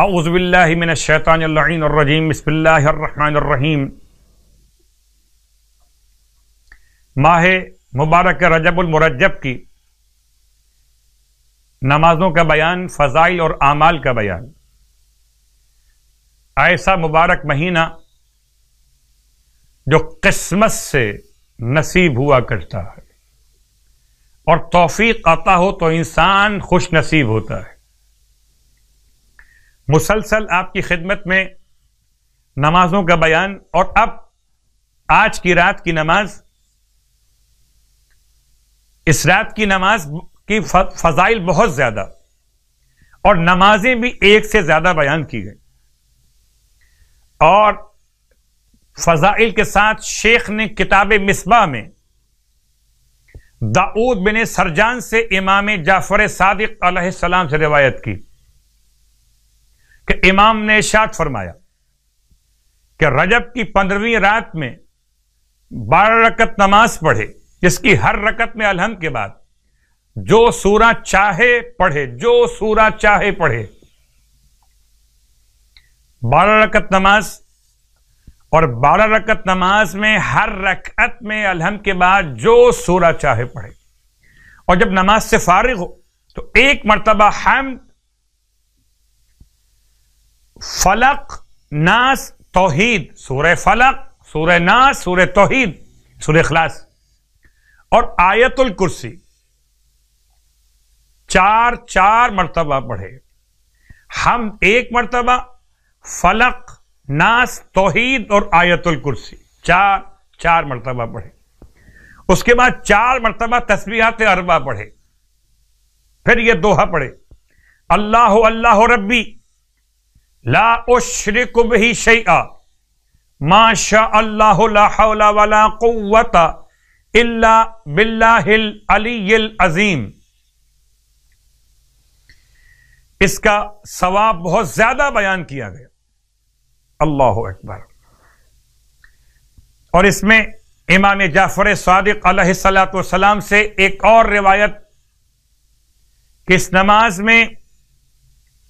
अउज़बिल्लिमिनशैतानरजीम बसमीम माह मुबारक रजबुलमरजब की नमाजों का बयान फ़ज़ाइल और आमाल का बयान ऐसा मुबारक महीना जो किस्मत से नसीब हुआ करता है और तोफ़ी आता हो तो इंसान खुश नसीब होता है मुसलसल आपकी खिदमत में नमाजों का बयान और अब आज की रात की नमाज इस रात की नमाज की फजाइल बहुत ज्यादा और नमाजें भी एक से ज्यादा बयान की गई और फजाइल के साथ शेख ने किताब मिसबा में दाऊद बिन सरजान से इमाम जाफर सादिक सलाम से रिवायत की कि इमाम ने शाद फरमाया कि रजब की पंद्रहवीं रात में बारह रकत नमाज पढ़े जिसकी हर रकत में अलहम के बाद जो सूरा चाहे पढ़े जो सूरा चाहे पढ़े बारह रकत नमाज और बारह रकत नमाज में हर रकत में अलहम के बाद जो सूरा चाहे पढ़े और जब नमाज से फारिग हो तो एक मरतबा हम फलक नास तोहीद सूर्य फलक सूर्य नास सूर्य तोहीद सूर्य खलास और आयतुल कुर्सी चार चार मरतबा पढ़े हम एक मरतबा फलक नास तोहीद और आयतुल कुर्सी चार चार मरतबा पढ़े उसके बाद चार मरतबा तस्वीरत अरबा पढ़े फिर ये दोहा पढ़े अल्लाह अल्लाह रब्बी ला उश्रिक भी शैआ माशा अल्लाह वाला कुत इल्ला बिल्लाहिल अलील अजीम इसका सवाब बहुत ज्यादा बयान किया गया अल्लाह अकबर और इसमें इमाम जाफर सलाम से एक और रिवायत किस नमाज में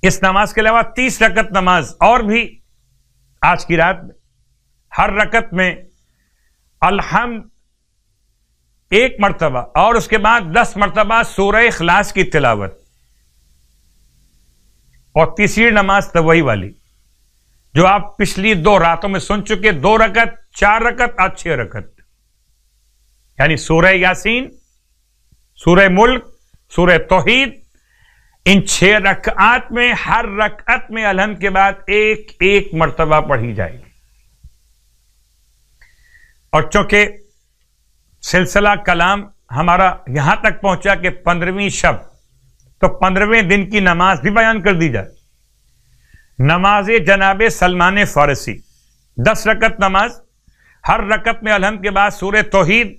इस नमाज के अलावा तीस रकत नमाज और भी आज की रात में हर रकत में अलहम एक मरतबा और उसके बाद दस मरतबा सूर्य इखलास की तिलावत और तीसरी नमाज तो वही वाली जो आप पिछली दो रातों में सुन चुके दो रकत चार रकत और छह रकत यानी सूर्य यासीन सूर्य मुल्क सूर्य तोहीद इन छह रकआत में हर रकअत में अलहम के बाद एक एक मरतबा पढ़ी जाएगी और चूंकि सिलसिला कलाम हमारा यहां तक पहुंचा कि पंद्रहवीं शब तो पंद्रहवें दिन की नमाज भी बयान कर दी जाए नमाज जनाब सलमान फारसी दस रकत नमाज हर रकत में अलहम के बाद सूर्य तोहीद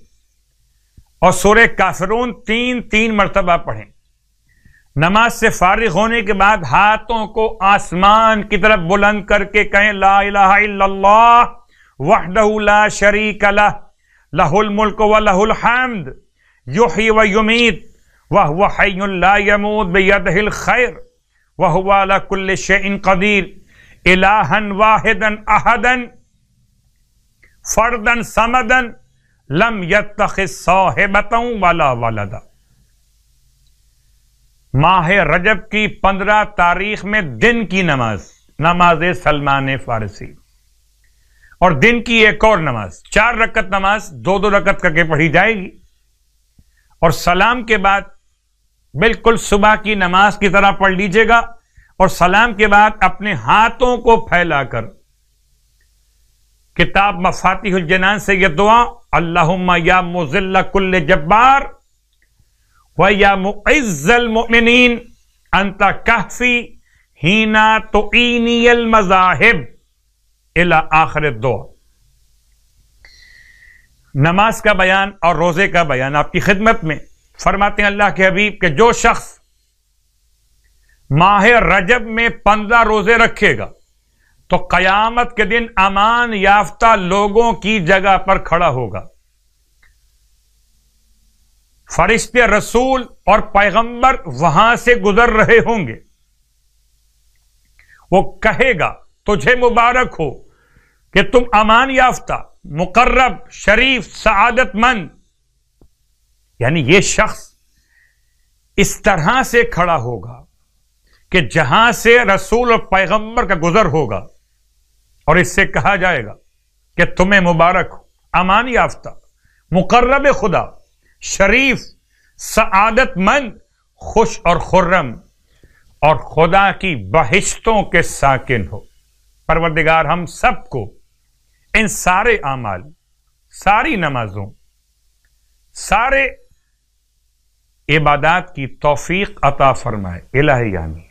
और सूर्य काफरून तीन तीन मरतबा पढ़ें नमाज से फारिग होने के बाद हाथों को आसमान की तरफ बुलंद करके कहें ला इला वहडला शरीक लहुल मुल्क व लहुल हमद युही व युमीत वह वह यमूद बेदहिल खैर वह वालकुल्ल शन कदीर इलाहन वाहिदन अहदन फर्दन समदन लम यत साहिबतों वाला वालदा माह रजब की पंद्रह तारीख में दिन की नमाज नमाज सलमान फारसी और दिन की एक और नमाज चार रकत नमाज दो दो रकत करके पढ़ी जाएगी और सलाम के बाद बिल्कुल सुबह की नमाज की तरह पढ़ लीजिएगा और सलाम के बाद अपने हाथों को फैलाकर किताब मफातिहुल जनान से यह दुआ अल्लाह या मुजिल्ला कुल्ले जब्बार वया अंत कहफी हीना तो मजाहिब इला आखिर दो नमाज का बयान और रोज़े का बयान आपकी खिदमत में फरमाते हैं अल्लाह के हबीब के जो शख्स माह रजब में पंद्रह रोज़े रखेगा तो कयामत के दिन अमान याफ्ता लोगों की जगह पर खड़ा होगा फरिश्ते रसूल और पैगंबर वहां से गुजर रहे होंगे वो कहेगा तुझे मुबारक हो कि तुम अमान याफ्ता मुकर्रब शरीफ सआदतमंद यानी ये शख्स इस तरह से खड़ा होगा कि जहां से रसूल और पैगंबर का गुजर होगा और इससे कहा जाएगा कि तुम्हें मुबारक हो अमान याफ्ता मुकर्रब खुदा शरीफ सदतमंद खुश और खुर्रम और खुदा की बहिश्तों के साकिन हो परवरदिगार हम सबको इन सारे अमाल सारी नमाजों सारे इबादात की तौफीक अता फरमाए इलाही आमीन